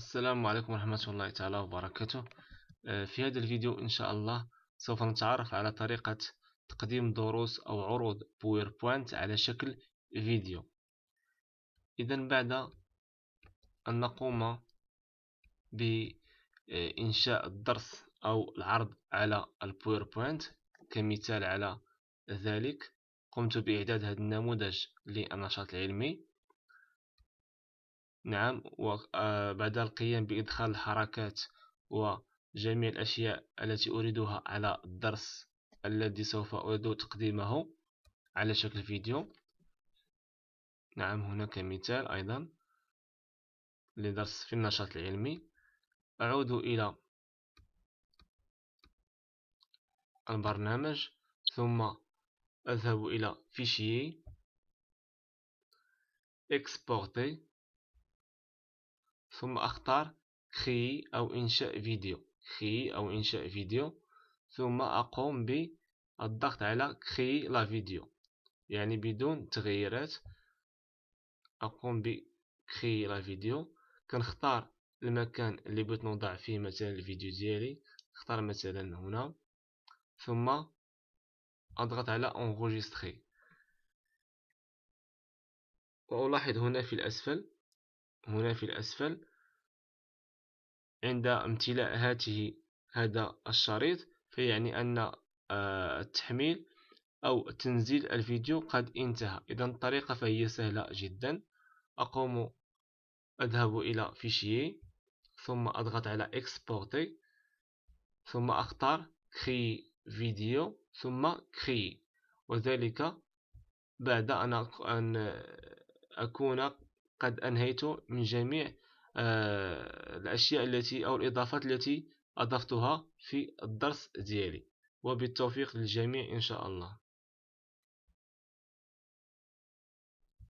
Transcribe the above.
السلام عليكم ورحمة الله تعالى وبركاته آه، في هذا الفيديو إن شاء الله سوف نتعرف على طريقة تقديم دروس أو عروض بويربوينت على شكل فيديو إذا بعد أن نقوم بإنشاء الدرس أو العرض على البويربوينت كمثال على ذلك قمت بإعداد هذا النموذج للنشاط العلمي نعم آه، بعد القيام بإدخال الحركات وجميع الأشياء التي أريدها على الدرس الذي سوف أريد تقديمه على شكل فيديو نعم هناك مثال أيضا لدرس في النشاط العلمي أعود إلى البرنامج ثم أذهب إلى فيشيي إكسبورتي ثم أختار خي أو إنشاء فيديو خي أو إنشاء فيديو ثم أقوم بالضغط على كري لا فيديو يعني بدون تغييرات أقوم بكري لا فيديو كنختار المكان اللي بغيت نوضع فيه مثلا الفيديو ديالي اختار مثلا هنا ثم أضغط على انغوجيستخي وألاحظ هنا في الأسفل هنا في الأسفل عند امتلاء هاته هذا الشريط فيعني أن آه، التحميل أو تنزيل الفيديو قد انتهى إذا الطريقة فهي سهلة جدا أقوم أذهب إلى فيشي ثم أضغط على إكسبورتي ثم أختار كري فيديو ثم كري وذلك بعد أن أكون قد أنهيت من جميع آه، الأشياء التي أو الإضافات التي أضفتها في الدرس ديالي وبالتوفيق للجميع إن شاء الله